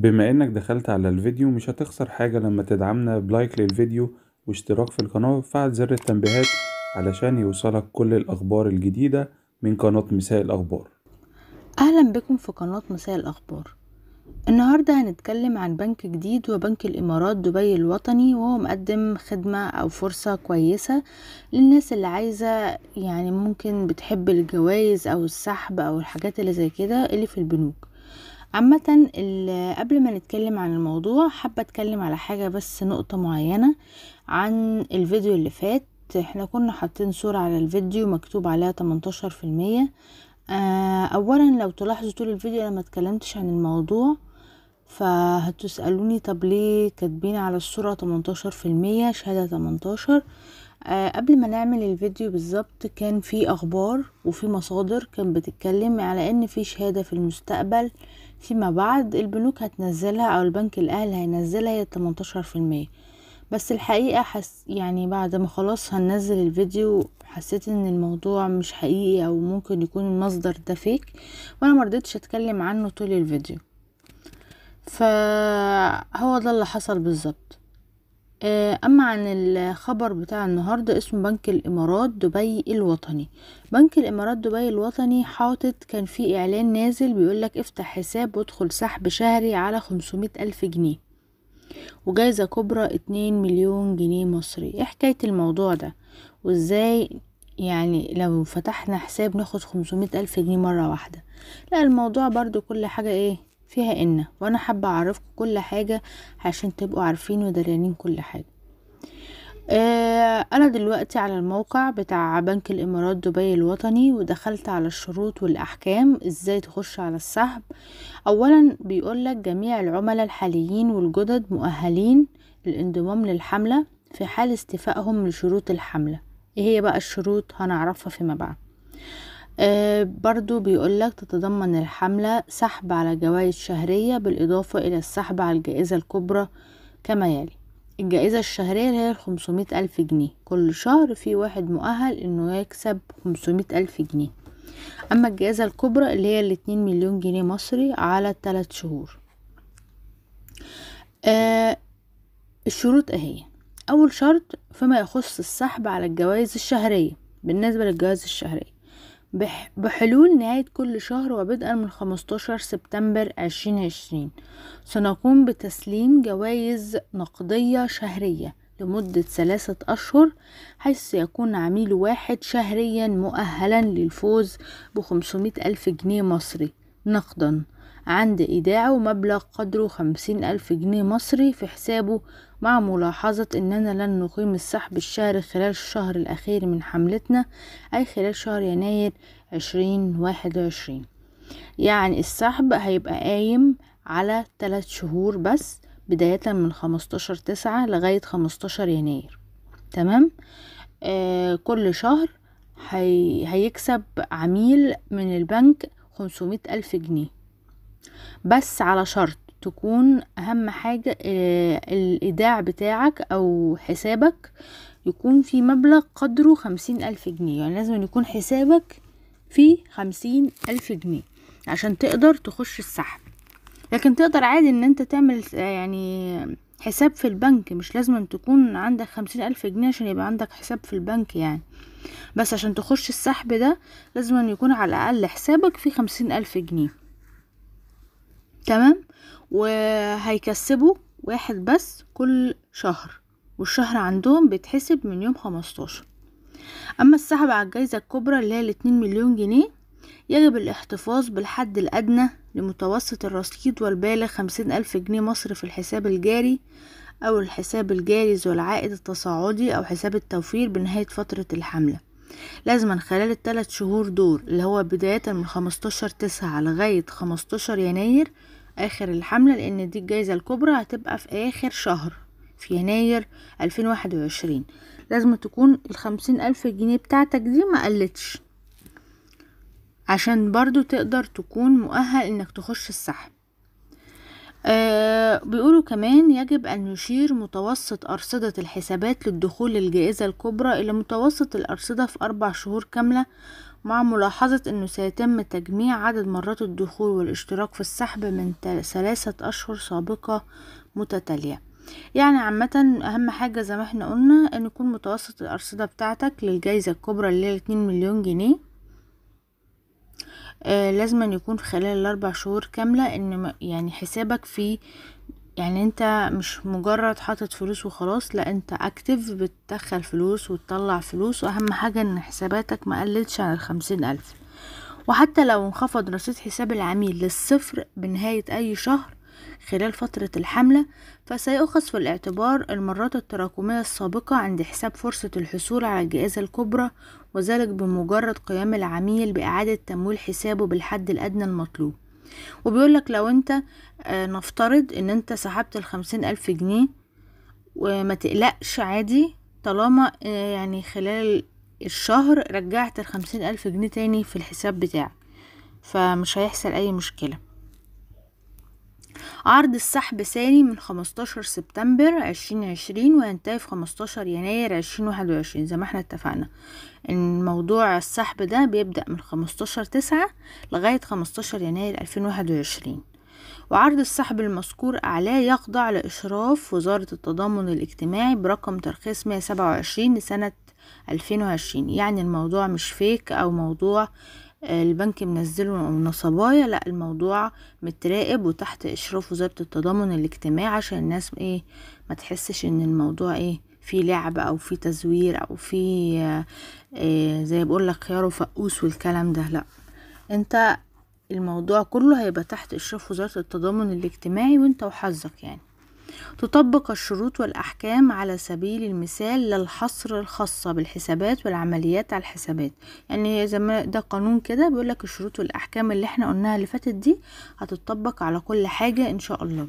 بما انك دخلت على الفيديو مش هتخسر حاجة لما تدعمنا بلايك للفيديو واشتراك في القناة وفعل زر التنبيهات علشان يوصلك كل الأخبار الجديدة من قناة مساء الأخبار أهلا بكم في قناة مساء الأخبار النهاردة هنتكلم عن بنك جديد وبنك الإمارات دبي الوطني وهو مقدم خدمة أو فرصة كويسة للناس اللي عايزة يعني ممكن بتحب الجوائز أو السحب أو الحاجات اللي زي كده اللي في البنوك عامة قبل ما نتكلم عن الموضوع حابة اتكلم على حاجة بس نقطة معينة عن الفيديو اللي فات احنا كنا حاطين صورة على الفيديو مكتوب عليها 18% في المية آه، اولا لو تلاحظوا طول الفيديو انا ما اتكلمتش عن الموضوع فهتسألوني طب ليه كاتبين على الصورة 18% شهادة 18 آه، قبل ما نعمل الفيديو بالظبط كان في اخبار وفي مصادر كانت بتتكلم على ان في شهادة في المستقبل آه فيما بعد البنوك هتنزلها او البنك الاهلي هينزلها هي 18% بس الحقيقة حس يعني بعد ما خلاص هننزل الفيديو حسيت ان الموضوع مش حقيقي او ممكن يكون المصدر ده فيك وانا مرضتش اتكلم عنه طول الفيديو فهو ده اللي حصل بالظبط آه، أما عن الخبر بتاع النهاردة اسمه بنك الإمارات دبي الوطني بنك الإمارات دبي الوطني حاطط كان في إعلان نازل بيقولك افتح حساب وادخل سحب شهري على خمسمائة ألف جنيه وجايزة كبرى اتنين مليون جنيه مصري ايه حكاية الموضوع ده وازاي يعني لو فتحنا حساب ناخد خمسمائة ألف جنيه مرة واحدة لا الموضوع برضو كل حاجة ايه فيها ان وانا حابة اعرفكم كل حاجة عشان تبقوا عارفين ودريانين كل حاجة آه، انا دلوقتي على الموقع بتاع بنك الامارات دبي الوطني ودخلت على الشروط والاحكام ازاي تخش على السحب اولا بيقولك جميع العملاء الحاليين والجدد مؤهلين للانضمام للحملة في حال استيفائهم من شروط الحملة ايه هي بقى الشروط هنعرفها فيما بعد آه، برضو بيقولك تتضمن الحملة سحب على جوائز شهرية بالإضافة إلى السحب على الجائزة الكبرى كما يلي الجائزة الشهرية هي الخمسمائة ألف جنيه كل شهر في واحد مؤهل إنه يكسب خمسمائة ألف جنيه أما الجائزة الكبرى اللي هي الاتنين مليون جنيه مصري على تلات شهور آه الشروط اهي إيه أول شرط فيما يخص السحب على الجوائز الشهرية بالنسبة للجوائز الشهرية بحلول نهاية كل شهر وبدءا من 15 سبتمبر 2020 سنقوم بتسليم جوائز نقدية شهرية لمدة ثلاثة أشهر حيث سيكون عميل واحد شهريا مؤهلا للفوز بخمسمائة ألف جنيه مصري نقدا عند إيداعه مبلغ قدره خمسين ألف جنيه مصري في حسابه مع ملاحظة أننا لن نقيم السحب الشهري خلال الشهر الأخير من حملتنا أي خلال شهر يناير عشرين واحد وعشرين يعني السحب هيبقى قايم على ثلاث شهور بس بداية من خمستاشر تسعة لغاية خمستاشر يناير تمام آه كل شهر هي... هيكسب عميل من البنك خمسمائة ألف جنيه بس على شرط تكون اهم حاجة آه، الايداع بتاعك او حسابك يكون في مبلغ قدره خمسين الف جنيه يعني لازم يكون حسابك فيه خمسين الف جنيه عشان تقدر تخش السحب لكن تقدر عادي ان انت تعمل آه، يعني حساب في البنك مش لازم أن تكون عندك خمسين الف جنيه عشان يبقى عندك حساب في البنك يعني بس عشان تخش السحب ده لازم أن يكون على الاقل حسابك فيه خمسين الف جنيه تمام وهيكسبوا واحد بس كل شهر والشهر عندهم بيتحسب من يوم خمستاشر اما السحب على الجايزة الكبرى اللي هي الاتنين مليون جنيه يجب الاحتفاظ بالحد الادنى لمتوسط الرصيد والبالغ خمسين الف جنيه مصري في الحساب الجاري او الحساب الجاري ذو العائد التصاعدي او حساب التوفير بنهاية فترة الحملة لازما خلال الثلاث شهور دول اللي هو بداية من خمستاشر تسعة لغاية خمستاشر يناير اخر الحملة لان دي الجايزة الكبرى هتبقى في اخر شهر في يناير ألفين واحد وعشرين لازم تكون الخمسين ألف جنيه بتاعتك دي ما قلتش عشان برضو تقدر تكون مؤهل انك تخش السحب آه بيقولوا كمان يجب أن يشير متوسط أرصدة الحسابات للدخول للجائزة الكبرى إلى متوسط الأرصدة في أربع شهور كاملة مع ملاحظة أنه سيتم تجميع عدد مرات الدخول والاشتراك في السحب من ثلاثة أشهر سابقة متتالية يعني عامة أهم حاجة زي ما احنا قلنا أن يكون متوسط الأرصدة بتاعتك للجائزة الكبرى اللي هي 2 مليون جنيه آه لازم أن يكون في خلال الأربع شهور كاملة أن يعني حسابك في يعني انت مش مجرد حاطط فلوس وخلاص لا انت اكتف بتدخل فلوس وتطلع فلوس واهم حاجة ان حساباتك ما قللتش عن الخمسين الف وحتى لو انخفض رصيد حساب العميل للصفر بنهاية اي شهر خلال فترة الحملة فسيؤخذ في الاعتبار المرات التراكمية السابقة عند حساب فرصة الحصول على الجائزة الكبرى وذلك بمجرد قيام العميل بإعادة تمويل حسابه بالحد الأدنى المطلوب وبيقول لك لو انت آه، نفترض ان انت سحبت الخمسين الف جنيه وما تقلقش عادي طالما آه، يعني خلال الشهر رجعت الخمسين الف جنيه تاني في الحساب بتاعك فمش هيحصل اي مشكله عرض السحب ثاني من 15 سبتمبر 2020 وينتهي في 15 يناير 2021 زي ما احنا اتفقنا الموضوع السحب ده بيبدأ من 15 9 لغاية 15 يناير 2021 وعرض السحب المذكور أعلاه يخضع لإشراف وزارة التضامن الاجتماعي برقم ترخيص 127 لسنة 2020 يعني الموضوع مش فيك أو موضوع البنك منزله نصبايا لا الموضوع متراقب وتحت اشراف وزاره التضامن الاجتماعي عشان الناس ايه ما تحسش ان الموضوع ايه في لعب او في تزوير او في إيه زي بقول لك خيار وفقوس والكلام ده لا انت الموضوع كله هيبقى تحت اشراف وزاره التضامن الاجتماعي وانت وحظك يعني تطبق الشروط والأحكام على سبيل المثال للحصر الخاصة بالحسابات والعمليات على الحسابات يعني زي ما ده قانون كده بيقولك الشروط والأحكام اللي احنا قلناها اللي فاتت دي هتطبق على كل حاجة إن شاء الله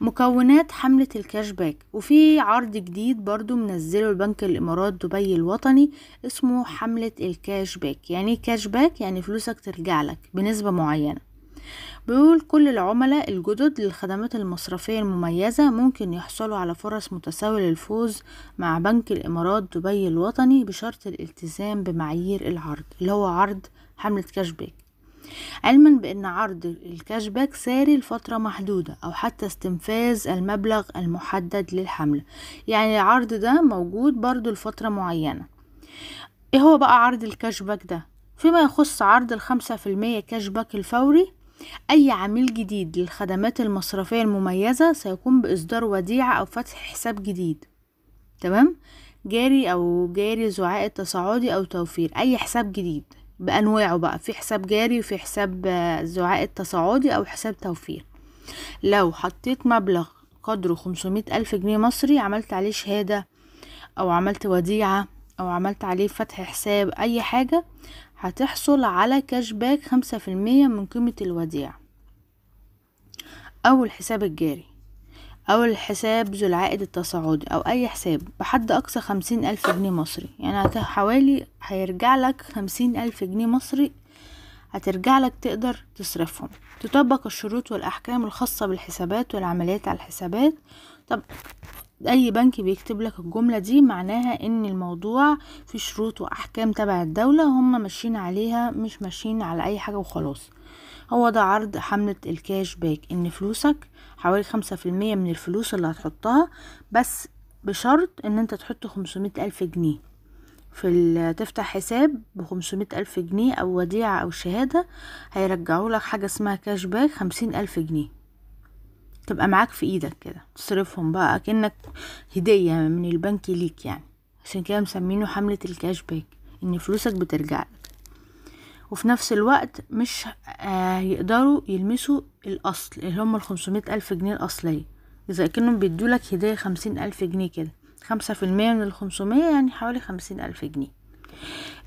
مكونات حملة الكاش باك وفي عرض جديد برضو منزله البنك الإمارات دبي الوطني اسمه حملة الكاش باك يعني كاش باك يعني فلوسك ترجع لك بنسبة معينة بيقول كل العملاء الجدد للخدمات المصرفية المميزة ممكن يحصلوا على فرص متساوية للفوز مع بنك الإمارات دبي الوطني بشرط الالتزام بمعايير العرض اللي هو عرض حملة كاشباك علما بأن عرض الكاشباك ساري لفترة محدودة أو حتى استنفاذ المبلغ المحدد للحملة يعني العرض ده موجود برضو لفترة معينة ايه هو بقى عرض الكاشباك ده فيما يخص عرض الخمسة في المية كاشباك الفوري أي عميل جديد للخدمات المصرفية المميزة سيقوم بإصدار وديعة أو فتح حساب جديد تمام جاري أو جاري زعاء التصاعدي أو توفير أي حساب جديد بأنواعه بقى في حساب جاري وفي حساب زعاء التصاعدي أو حساب توفير لو حطيت مبلغ قدره 500 ألف جنيه مصري عملت عليه شهادة أو عملت وديعة أو عملت عليه فتح حساب أي حاجة هتحصل على كاش باك خمسة في المية من قيمة الوديعة أو الحساب الجاري أو الحساب ذو العائد التصاعدي أو أي حساب بحد أقصى خمسين ألف جنيه مصري يعني حوالي هيرجع لك خمسين ألف جنيه مصري هترجع لك تقدر تصرفهم تطبق الشروط والأحكام الخاصة بالحسابات والعمليات على الحسابات طب اي بنك بيكتب لك الجمله دي معناها ان الموضوع في شروط واحكام تبع الدوله هم ماشيين عليها مش ماشيين على اي حاجه وخلاص هو ده عرض حملة الكاش باك ان فلوسك حوالي خمسة في المية من الفلوس اللي هتحطها بس بشرط ان انت تحط خمسمية الف جنيه في تفتح حساب بخمسمية الف جنيه او وديعة او شهادة هيرجعوا لك حاجة اسمها كاش باك خمسين الف جنيه تبقى معاك في ايدك كده تصرفهم بقى كأنك هدية من البنك ليك يعني عشان كده مسمينه حملة الكاش باك ان فلوسك بترجع لك وفي نفس الوقت مش هيقدروا آه، يلمسوا الاصل اللي هم الخمسمية الف جنيه الاصلية اذا كانهم بيدولك هدية خمسين الف جنيه كده خمسة في المية من الخمسمية يعني حوالي خمسين الف جنيه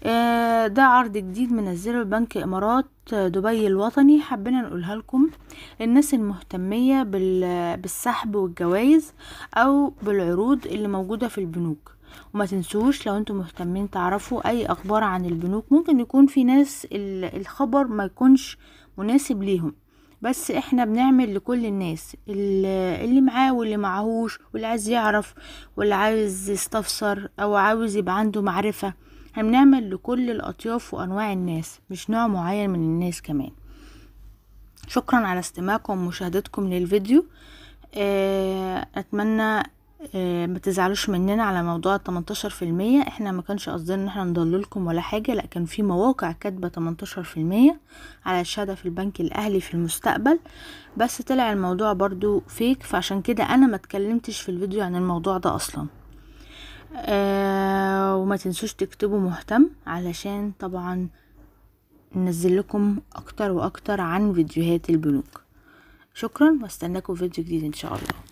آه ده عرض جديد منزله البنك امارات آه، دبي الوطني حبينا نقولها لكم للناس المهتمية بالسحب والجوائز او بالعروض اللي موجودة في البنوك وما تنسوش لو انتم مهتمين تعرفوا اي اخبار عن البنوك ممكن يكون في ناس الخبر ما يكونش مناسب ليهم بس احنا بنعمل لكل الناس اللي معاه واللي معهوش واللي عايز يعرف واللي عايز يستفسر او عاوز يبقى عنده معرفة بنعمل لكل الأطياف وأنواع الناس مش نوع معين من الناس كمان شكرا على استماعكم ومشاهدتكم للفيديو آه، اتمنى آه، ما تزعلوش مننا على موضوع 18% احنا ما كانش قصدنا ان احنا نضللكم ولا حاجه لا كان في مواقع كاتبه 18% على الشهاده في البنك الاهلي في المستقبل بس طلع الموضوع برضو فيك فعشان كده انا ما اتكلمتش في الفيديو عن الموضوع ده اصلا آه، وما تنسوش تكتبوا مهتم علشان طبعا ننزل لكم اكتر واكتر عن فيديوهات البنوك شكرا واستناكم فيديو جديد ان شاء الله